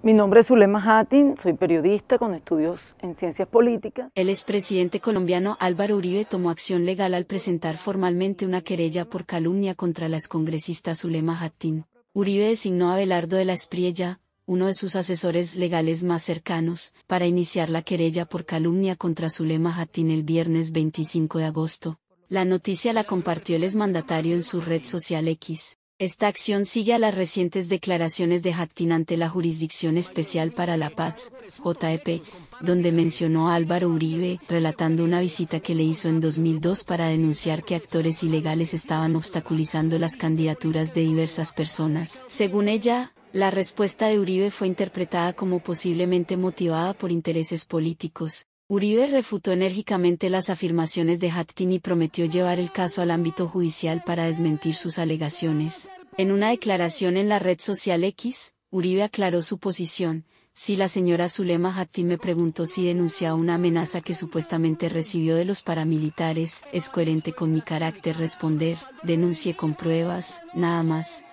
Mi nombre es Zulema Hattin, soy periodista con estudios en ciencias políticas. El expresidente colombiano Álvaro Uribe tomó acción legal al presentar formalmente una querella por calumnia contra la excongresista Zulema Hattin. Uribe designó a Belardo de la Espriella, uno de sus asesores legales más cercanos, para iniciar la querella por calumnia contra Zulema Hattin el viernes 25 de agosto. La noticia la compartió el exmandatario en su red social X. Esta acción sigue a las recientes declaraciones de Hattin ante la Jurisdicción Especial para la Paz, JEP, donde mencionó a Álvaro Uribe, relatando una visita que le hizo en 2002 para denunciar que actores ilegales estaban obstaculizando las candidaturas de diversas personas. Según ella, la respuesta de Uribe fue interpretada como posiblemente motivada por intereses políticos, Uribe refutó enérgicamente las afirmaciones de Hattin y prometió llevar el caso al ámbito judicial para desmentir sus alegaciones. En una declaración en la red social X, Uribe aclaró su posición, si la señora Zulema Hattin me preguntó si denunciaba una amenaza que supuestamente recibió de los paramilitares, es coherente con mi carácter responder, denuncie con pruebas, nada más,